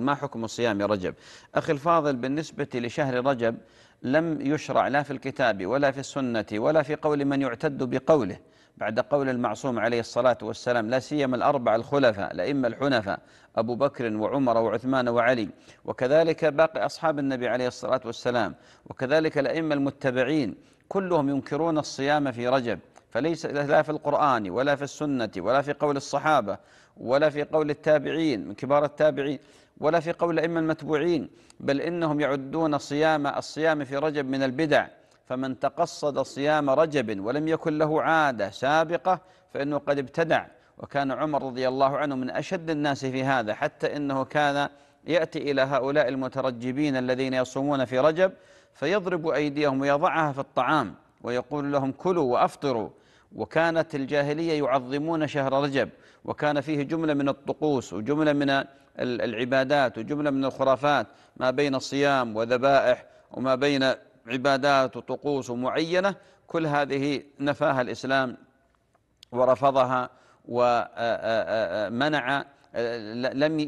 ما حكم صيام رجب أخي الفاضل بالنسبة لشهر رجب لم يشرع لا في الكتاب ولا في السنة ولا في قول من يعتد بقوله بعد قول المعصوم عليه الصلاة والسلام لا سيما الأربع الخلفاء لإما الحنفاء أبو بكر وعمر وعثمان وعلي وكذلك باقي أصحاب النبي عليه الصلاة والسلام وكذلك الأئمة المتبعين كلهم ينكرون الصيام في رجب فليس لا في القرآن ولا في السنة ولا في قول الصحابة ولا في قول التابعين من كبار التابعين ولا في قول أئمة المتبوعين بل إنهم يعدون صيام الصيام في رجب من البدع فمن تقصد صيام رجب ولم يكن له عادة سابقة فإنه قد ابتدع وكان عمر رضي الله عنه من أشد الناس في هذا حتى إنه كان يأتي إلى هؤلاء المترجبين الذين يصومون في رجب فيضرب أيديهم ويضعها في الطعام ويقول لهم كلوا وأفطروا وكانت الجاهلية يعظمون شهر رجب وكان فيه جملة من الطقوس وجملة من العبادات وجملة من الخرافات ما بين الصيام وذبائح وما بين عبادات وطقوس معينة كل هذه نفاها الإسلام ورفضها ومنع لم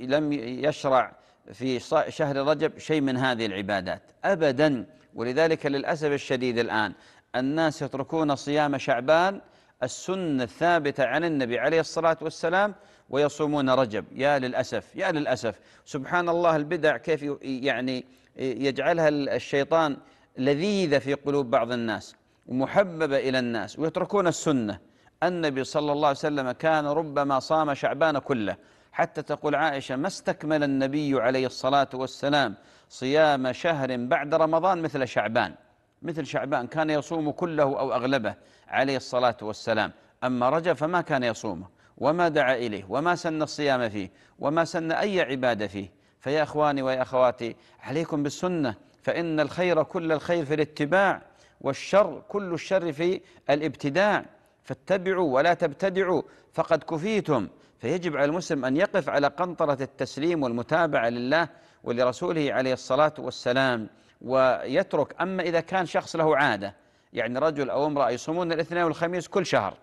لم يشرع في شهر رجب شيء من هذه العبادات أبدا ولذلك للأسف الشديد الآن الناس يتركون صيام شعبان السنة الثابتة عن النبي عليه الصلاة والسلام ويصومون رجب يا للأسف يا للأسف سبحان الله البدع كيف يعني يجعلها الشيطان لذيذة في قلوب بعض الناس ومحببة إلى الناس ويتركون السنة النبي صلى الله عليه وسلم كان ربما صام شعبان كله حتى تقول عائشة ما استكمل النبي عليه الصلاة والسلام صيام شهر بعد رمضان مثل شعبان مثل شعبان كان يصوم كله أو أغلبه عليه الصلاة والسلام أما رجب فما كان يصومه وما دعا إليه وما سن الصيام فيه وما سن أي عبادة فيه فيا أخواني ويا أخواتي عليكم بالسنة فإن الخير كل الخير في الاتباع والشر كل الشر في الابتداع فاتبعوا ولا تبتدعوا فقد كفيتم فيجب على المسلم أن يقف على قنطرة التسليم والمتابعة لله ولرسوله عليه الصلاة والسلام ويترك أما إذا كان شخص له عادة يعني رجل أو امرأة يصومون الاثنين والخميس كل شهر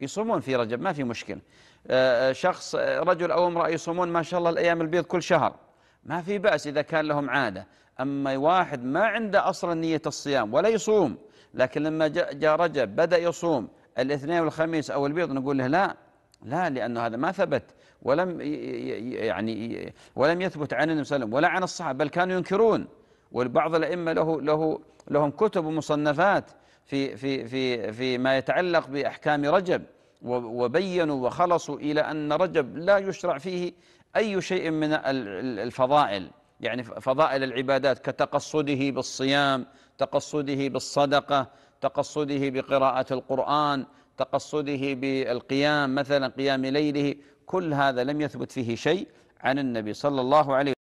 يصومون في رجب ما في مشكلة آه، آه، شخص آه، رجل أو امرأة يصومون ما شاء الله الأيام البيض كل شهر ما في بأس إذا كان لهم عادة أما واحد ما عنده أصلا نية الصيام ولا يصوم لكن لما جاء رجب بدأ يصوم الاثنين والخميس أو البيض نقول له لا لا لأنه هذا ما ثبت ولم يعني ولم يثبت عن النبي صلى الله عليه وسلم ولا عن الصحابة بل كانوا ينكرون والبعض الأئمة له له لهم كتب ومصنفات في في في في ما يتعلق بأحكام رجب وبينوا وخلصوا إلى أن رجب لا يشرع فيه أي شيء من الفضائل يعني فضائل العبادات كتقصده بالصيام تقصده بالصدقة تقصده بقراءة القرآن تقصده بالقيام مثلا قيام ليله كل هذا لم يثبت فيه شيء عن النبي صلى الله عليه وسلم